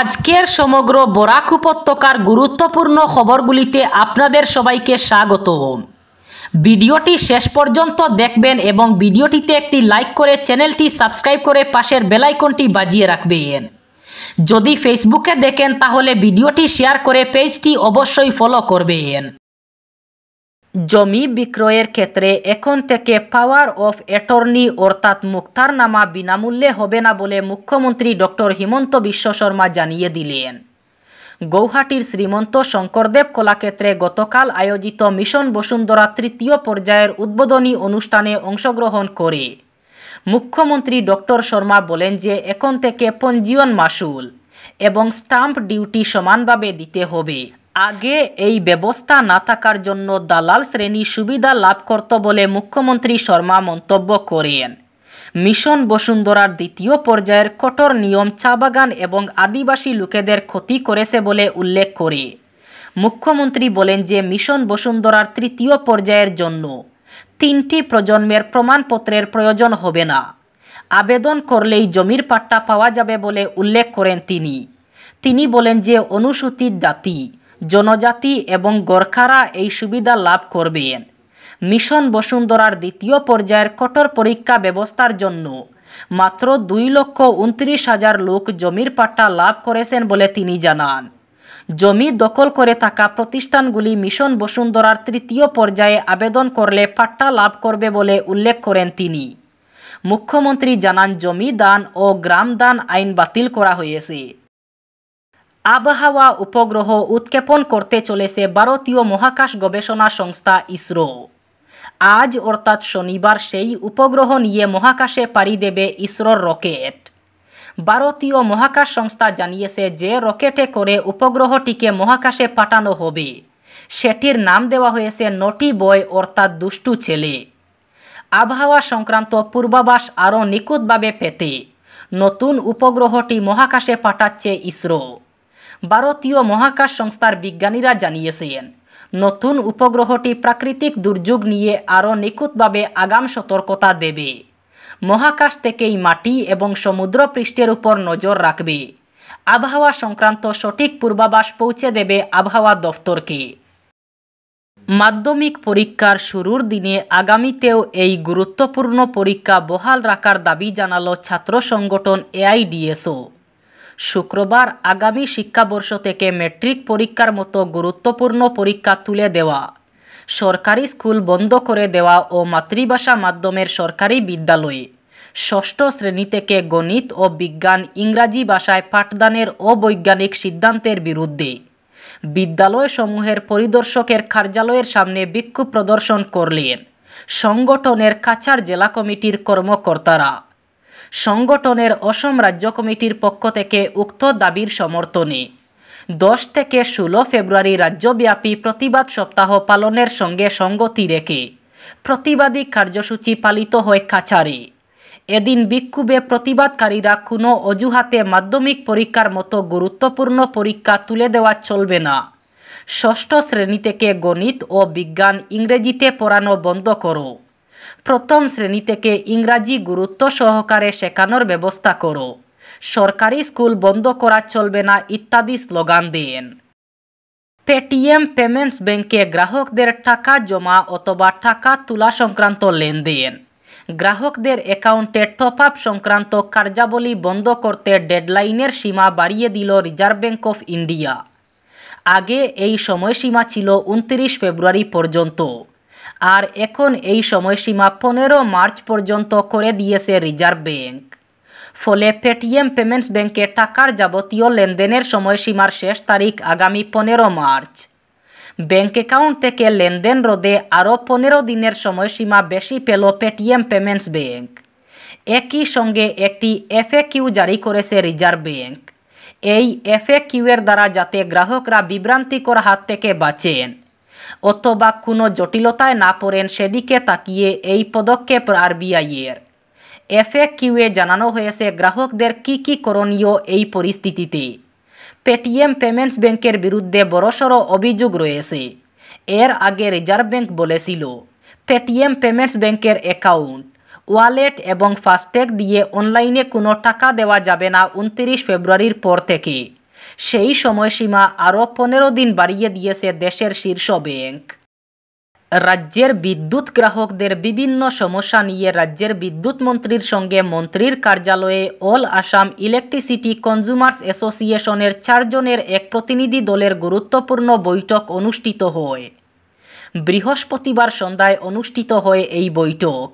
আজকের সমগ্র বরাক উপত্যকার গুরুত্বপূর্ণ খবরগুলিতে আপনাদের সবাইকে স্বাগত ভিডিওটি শেষ পর্যন্ত দেখবেন এবং ভিডিওটিতে একটি লাইক করে চ্যানেলটি সাবস্ক্রাইব করে পাশের বেলাইকনটি বাজিয়ে রাখবেন যদি ফেসবুকে দেখেন তাহলে ভিডিওটি শেয়ার করে পেজটি অবশ্যই ফলো করবেন জমি বিক্রয়ের ক্ষেত্রে এখন থেকে পাওয়ার অফ অ্যাটর্নি অর্থাৎ মুক্তার নামা বিনামূল্যে হবে না বলে মুখ্যমন্ত্রী ডক্টর হিমন্ত বিশ্ব শর্মা জানিয়ে দিলেন গৌহাটির শ্রীমন্ত শঙ্করদেব কলাক্ষেত্রে গতকাল আয়োজিত মিশন বসুন্ধরা তৃতীয় পর্যায়ের উদ্বোধনী অনুষ্ঠানে অংশগ্রহণ করে মুখ্যমন্ত্রী ডক্টর শর্মা বলেন যে এখন থেকে পঞ্জীয়ন মাসুল এবং স্টাম্প ডিউটি সমানভাবে দিতে হবে আগে এই ব্যবস্থা না থাকার জন্য দালাল শ্রেণী সুবিধা লাভ করত বলে মুখ্যমন্ত্রী শর্মা মন্তব্য করেন মিশন বসুন্ধরার দ্বিতীয় পর্যায়ের কঠোর নিয়ম চা বাগান এবং আদিবাসী লোকেদের ক্ষতি করেছে বলে উল্লেখ করে মুখ্যমন্ত্রী বলেন যে মিশন বসুন্ধরার তৃতীয় পর্যায়ের জন্য তিনটি প্রজন্মের প্রমাণপত্রের প্রয়োজন হবে না আবেদন করলেই জমির পাট্টা পাওয়া যাবে বলে উল্লেখ করেন তিনি তিনি বলেন যে অনুসূচিত জাতি জনজাতি এবং গোর্খারা এই সুবিধা লাভ করবে মিশন বসুন্ধরার দ্বিতীয় পর্যায়ের কঠোর পরীক্ষা ব্যবস্থার জন্য মাত্র দুই লক্ষ উনত্রিশ হাজার লোক জমির পাট্টা লাভ করেছেন বলে তিনি জানান জমি দখল করে থাকা প্রতিষ্ঠানগুলি মিশন বসুন্ধরার তৃতীয় পর্যায়ে আবেদন করলে পাট্টা লাভ করবে বলে উল্লেখ করেন তিনি মুখ্যমন্ত্রী জানান জমি দান ও গ্রাম দান আইন বাতিল করা হয়েছে আবহাওয়া উপগ্রহ উৎক্ষেপণ করতে চলেছে ভারতীয় মহাকাশ গবেষণা সংস্থা ইসরো আজ অর্থাৎ শনিবার সেই উপগ্রহ নিয়ে মহাকাশে পাড়ি দেবে ইসরোর রকেট ভারতীয় মহাকাশ সংস্থা জানিয়েছে যে রকেটে করে উপগ্রহটিকে মহাকাশে পাঠানো হবে সেটির নাম দেওয়া হয়েছে নটি বয় অর্থাৎ দুষ্টু ছেলে আবহাওয়া সংক্রান্ত পূর্বাভাস আরও নিখুঁতভাবে পেতে নতুন উপগ্রহটি মহাকাশে পাঠাচ্ছে ইসরো ভারতীয় মহাকাশ সংস্থার বিজ্ঞানীরা জানিয়েছেন নতুন উপগ্রহটি প্রাকৃতিক দুর্যোগ নিয়ে আরও নিখুঁতভাবে আগাম সতর্কতা দেবে মহাকাশ থেকেই মাটি এবং সমুদ্র পৃষ্ঠের উপর নজর রাখবে আবহাওয়া সংক্রান্ত সঠিক পূর্বাভাস পৌঁছে দেবে আবহাওয়া দফতরকে মাধ্যমিক পরীক্ষার শুরুর দিনে আগামীতেও এই গুরুত্বপূর্ণ পরীক্ষা বহাল রাখার দাবি জানালো ছাত্র সংগঠন এআইডিএসও শুক্রবার আগামী শিক্ষাবর্ষ থেকে মেট্রিক পরীক্ষার মতো গুরুত্বপূর্ণ পরীক্ষা তুলে দেওয়া সরকারি স্কুল বন্ধ করে দেওয়া ও মাতৃভাষা মাধ্যমের সরকারি বিদ্যালয়ে ষষ্ঠ শ্রেণী থেকে গণিত ও বিজ্ঞান ইংরাজি ভাষায় পাঠদানের অবৈজ্ঞানিক সিদ্ধান্তের বিরুদ্ধে বিদ্যালয়সমূহের পরিদর্শকের কার্যালয়ের সামনে বিক্ষোভ প্রদর্শন করলেন সংগঠনের কাছার জেলা কমিটির কর্মকর্তারা সংগঠনের অসম রাজ্য কমিটির পক্ষ থেকে উক্ত দাবির সমর্থনে দশ থেকে ষোলো ফেব্রুয়ারি রাজ্যব্যাপী প্রতিবাদ সপ্তাহ পালনের সঙ্গে সঙ্গতি রেখে প্রতিবাদী কার্যসূচি পালিত হয় কাছারে এদিন বিক্ষোভে প্রতিবাদকারীরা কোনো অজুহাতে মাধ্যমিক পরীক্ষার মতো গুরুত্বপূর্ণ পরীক্ষা তুলে দেওয়া চলবে না ষষ্ঠ শ্রেণী থেকে গণিত ও বিজ্ঞান ইংরেজিতে পড়ানো বন্ধ করো প্রথম শ্রেণী থেকে ইংরাজি গুরুত্ব সহকারে শেখানোর ব্যবস্থা করো সরকারি স্কুল বন্ধ করা চলবে না ইত্যাদি স্লোগান দেন পেটিএম পেমেন্টস ব্যাংকে গ্রাহকদের টাকা জমা অথবা টাকা তোলা সংক্রান্ত লেনদেন গ্রাহকদের অ্যাকাউন্টে টপ আপ সংক্রান্ত কার্যাবলী বন্ধ করতে ডেডলাইনের সীমা বাড়িয়ে দিল রিজার্ভ ব্যাঙ্ক অফ ইন্ডিয়া আগে এই সময়সীমা ছিল উনত্রিশ ফেব্রুয়ারি পর্যন্ত আর এখন এই সময়সীমা পনেরো মার্চ পর্যন্ত করে দিয়েছে রিজার্ভ ব্যাঙ্ক ফলে পেটিএম পেমেন্টস ব্যাংকে টাকার যাবতীয় লেনদেনের সময়সীমার শেষ তারিখ আগামী পনেরো মার্চ ব্যাংক অ্যাকাউন্ট থেকে লেনদেন রোধে আরও পনেরো দিনের সময়সীমা বেশি পেল পেটিএম পেমেন্টস ব্যাংক একই সঙ্গে একটি এফএ কিউ জারি করেছে রিজার্ভ ব্যাংক এই এফএ এর দ্বারা যাতে গ্রাহকরা বিভ্রান্তিকর হাত থেকে বাঁচেন অথবা কোনো জটিলতায় না পড়েন সেদিকে তাকিয়ে এই পদক্ষেপ আরবিআইয়ের এফএ কিউয়ে জানানো হয়েছে গ্রাহকদের কি কি করণীয় এই পরিস্থিতিতে পেটিএম পেমেন্টস ব্যাংকের বিরুদ্ধে বড়সড় অভিযোগ রয়েছে এর আগে রিজার্ভ ব্যাংক বলেছিল পেটিএম পেমেন্টস ব্যাংকের অ্যাকাউন্ট ওয়ালেট এবং ফাস্ট্যাগ দিয়ে অনলাইনে কোনো টাকা দেওয়া যাবে না উনত্রিশ ফেব্রুয়ারির পর থেকে সেই সময়সীমা আরও পনেরো দিন বাড়িয়ে দিয়েছে দেশের শীর্ষ ব্যাংক রাজ্যের বিদ্যুৎ গ্রাহকদের বিভিন্ন সমস্যা নিয়ে রাজ্যের বিদ্যুৎ মন্ত্রীর সঙ্গে মন্ত্রীর কার্যালয়ে অল আসাম ইলেকট্রিসিটি কনজুমার্স অ্যাসোসিয়েশনের চারজনের এক প্রতিনিধি দলের গুরুত্বপূর্ণ বৈঠক অনুষ্ঠিত হয় বৃহস্পতিবার সন্ধ্যায় অনুষ্ঠিত হয় এই বৈঠক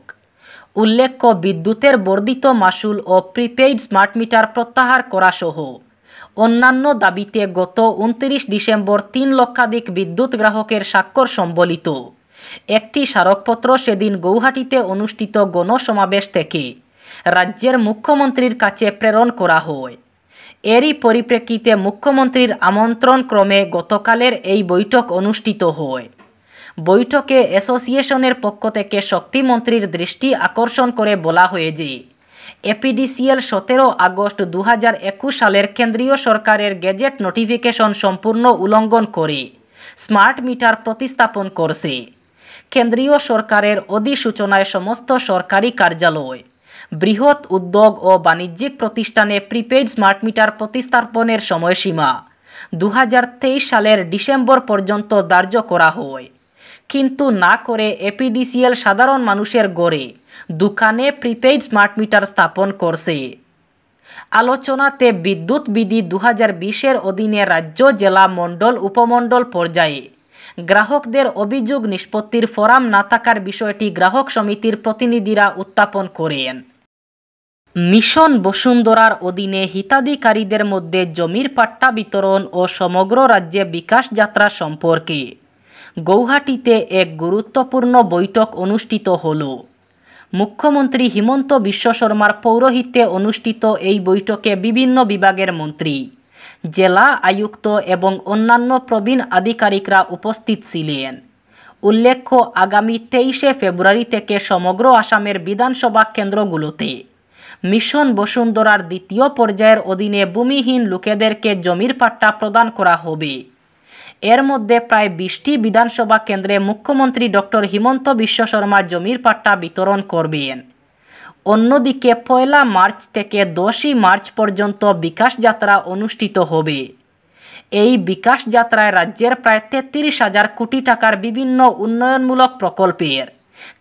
উল্লেখ্য বিদ্যুতের বর্ধিত মাসুল ও প্রিপেইড স্মার্ট মিটার প্রত্যাহার করা সহ অন্যান্য দাবিতে গত উনত্রিশ ডিসেম্বর তিন লক্ষাধিক বিদ্যুৎ গ্রাহকের স্বাক্ষর সম্বলিত একটি স্মারকপত্র সেদিন গৌহাটিতে অনুষ্ঠিত গণসমাবেশ থেকে রাজ্যের মুখ্যমন্ত্রীর কাছে প্রেরণ করা হয় এরই পরিপ্রেক্ষিতে মুখ্যমন্ত্রীর আমন্ত্রণ ক্রমে গতকালের এই বৈঠক অনুষ্ঠিত হয় বৈঠকে অ্যাসোসিয়েশনের পক্ষ থেকে শক্তিমন্ত্রীর দৃষ্টি আকর্ষণ করে বলা হয়ে যে এপিডিসিএল সতেরো আগস্ট দু সালের কেন্দ্রীয় সরকারের গেজেট নোটিফিকেশন সম্পূর্ণ উলঙ্ঘন করে স্মার্ট মিটার প্রতিস্থাপন করছে কেন্দ্রীয় সরকারের অধিসূচনায় সমস্ত সরকারি কার্যালয় বৃহৎ উদ্যোগ ও বাণিজ্যিক প্রতিষ্ঠানে প্রিপেইড স্মার্ট মিটার প্রতিস্থাপনের সময়সীমা দু সালের ডিসেম্বর পর্যন্ত ধার্য করা হয় কিন্তু না করে এপিডিসিএল সাধারণ মানুষের গড়ে দোকানে প্রিপেইড স্মার্ট মিটার স্থাপন করছে আলোচনাতে বিদ্যুৎ বিধি দু হাজার অধীনে রাজ্য জেলা মণ্ডল উপমণ্ডল পর্যায়ে গ্রাহকদের অভিযোগ নিষ্পত্তির ফোরাম না থাকার বিষয়টি গ্রাহক সমিতির প্রতিনিধিরা উত্থাপন করেন মিশন বসুন্ধরার অধীনে হিতাধিকারীদের মধ্যে জমির পাট্টা বিতরণ ও সমগ্র রাজ্যে বিকাশ যাত্রা সম্পর্কে গৌহাটিতে এক গুরুত্বপূর্ণ বৈঠক অনুষ্ঠিত হল মুখ্যমন্ত্রী হিমন্ত বিশ্ব শর্মার পৌরোহিত্যে অনুষ্ঠিত এই বৈঠকে বিভিন্ন বিভাগের মন্ত্রী জেলা আয়ুক্ত এবং অন্যান্য প্রবীণ আধিকারিকরা উপস্থিত ছিলেন উল্লেখ্য আগামী তেইশে ফেব্রুয়ারি থেকে সমগ্র আসামের বিধানসভা কেন্দ্রগুলোতে মিশন বসুন্ধরার দ্বিতীয় পর্যায়ের অধীনে ভূমিহীন লোকেদেরকে জমির পাট্টা প্রদান করা হবে এর মধ্যে প্রায় বিশটি বিধানসভা কেন্দ্রে মুখ্যমন্ত্রী ডক্টর হিমন্ত বিশ্ব শর্মা জমির পাট্টা বিতরণ করবেন অন্যদিকে পয়লা মার্চ থেকে দশই মার্চ পর্যন্ত বিকাশ যাত্রা অনুষ্ঠিত হবে এই বিকাশ যাত্রায় রাজ্যের প্রায় তেত্রিশ হাজার কোটি টাকার বিভিন্ন উন্নয়নমূলক প্রকল্পের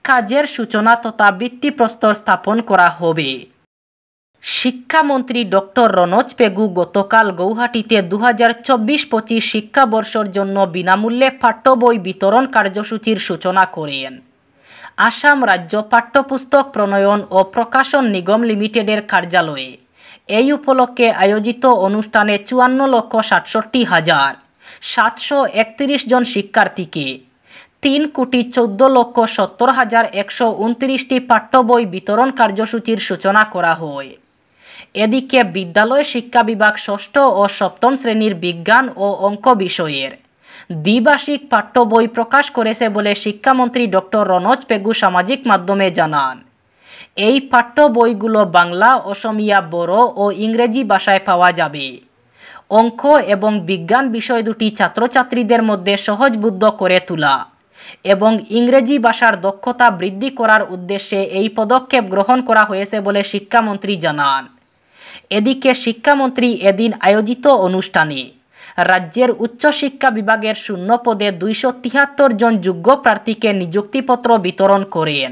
কাজের সূচনা তথা ভিত্তিপ্রস্তর স্থাপন করা হবে শিক্ষামন্ত্রী ডক্টর রনজ পেগু গতকাল গৌহাটিতে দু হাজার চব্বিশ পঁচিশ শিক্ষাবর্ষর জন্য বিনামূল্যে পাঠ্য বই বিতরণ কার্যসূচির সূচনা করেন আসাম রাজ্য পাঠ্যপুস্তক প্রণয়ন ও প্রকাশন নিগম লিমিটেডের কার্যালয়ে এই উপলক্ষে আয়োজিত অনুষ্ঠানে চুয়ান্ন লক্ষ সাতষট্টি হাজার সাতশো একত্রিশ জন শিক্ষার্থীকে তিন কোটি চোদ্দ লক্ষ সত্তর হাজার একশো উনত্রিশটি পাঠ্য বই বিতরণ কার্যসূচির সূচনা করা হয় এদিকে বিদ্যালয় শিক্ষা বিভাগ ষষ্ঠ ও সপ্তম শ্রেণীর বিজ্ঞান ও অঙ্ক বিষয়ের দ্বিবার্ষিক পাঠ্য বই প্রকাশ করেছে বলে শিক্ষামন্ত্রী ডক্টর রনজ পেগু সামাজিক মাধ্যমে জানান এই পাঠ্য বইগুলো বাংলা অসমিয়া বড় ও ইংরেজি ভাষায় পাওয়া যাবে অঙ্ক এবং বিজ্ঞান বিষয় দুটি ছাত্রছাত্রীদের মধ্যে সহজবুদ্ধ করে তোলা এবং ইংরেজি ভাষার দক্ষতা বৃদ্ধি করার উদ্দেশ্যে এই পদক্ষেপ গ্রহণ করা হয়েছে বলে শিক্ষামন্ত্রী জানান এদিকে শিক্ষামন্ত্রী এদিন আয়োজিত অনুষ্ঠানে রাজ্যের উচ্চশিক্ষা বিভাগের শূন্য পদে দুইশো তিয়াত্তর জন যোগ্য প্রার্থীকে নিযুক্তিপত্র বিতরণ করেন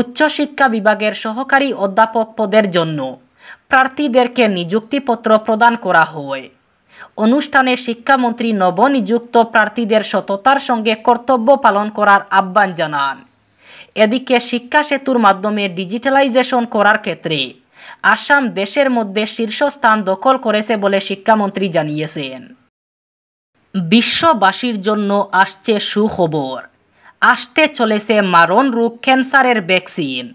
উচ্চশিক্ষা বিভাগের সহকারী অধ্যাপক পদের জন্য প্রার্থীদেরকে নিযুক্তিপত্র প্রদান করা হয় অনুষ্ঠানে শিক্ষামন্ত্রী নবনিযুক্ত প্রার্থীদের সততার সঙ্গে কর্তব্য পালন করার আহ্বান জানান এদিকে শিক্ষা সেতুর মাধ্যমে ডিজিটালাইজেশন করার ক্ষেত্রে আসাম দেশের মধ্যে শীর্ষস্থান দখল করেছে বলে শিক্ষামন্ত্রী জানিয়েছেন বিশ্ববাসীর জন্য আসছে সুখবর আসতে চলেছে মারণ রোগ ক্যান্সারের ভ্যাকসিন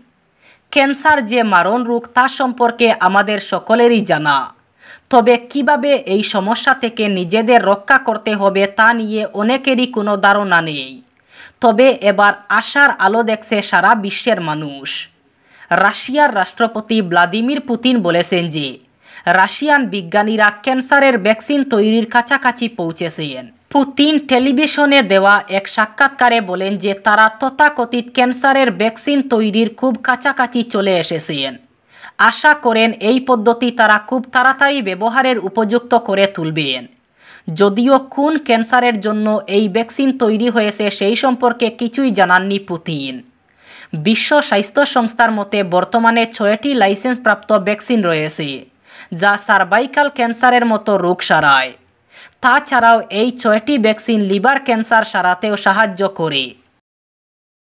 ক্যান্সার যে মারণ রোগ তা সম্পর্কে আমাদের সকলেরই জানা তবে কিভাবে এই সমস্যা থেকে নিজেদের রক্ষা করতে হবে তা নিয়ে অনেকেরই কোনো ধারণা নেই তবে এবার আশার আলো দেখছে সারা বিশ্বের মানুষ রাশিয়ার রাষ্ট্রপতি ভ্লাদিমির পুতিন বলেছেন যে রাশিয়ান বিজ্ঞানীরা ক্যান্সারের ভ্যাকসিন তৈরির কাছাকাছি পৌঁছেছেন পুতিন টেলিভিশনে দেওয়া এক সাক্ষাৎকারে বলেন যে তারা তথাকথিত ক্যান্সারের ভ্যাকসিন তৈরির খুব কাছাকাছি চলে এসেছেন আশা করেন এই পদ্ধতি তারা খুব তাড়াতাড়ি ব্যবহারের উপযুক্ত করে তুলবেন যদিও কোন ক্যান্সারের জন্য এই ভ্যাকসিন তৈরি হয়েছে সেই সম্পর্কে কিছুই জানাননি পুতিন বিশ্ব স্বাস্থ্য সংস্থার মতে বর্তমানে ছয়টি লাইসেন্সপ্রাপ্ত ভ্যাকসিন রয়েছে যা সার্ভাইকাল ক্যান্সারের মতো রোগ সারায় তাছাড়াও এই ছয়টি ভ্যাকসিন লিভার ক্যান্সার সারাতেও সাহায্য করে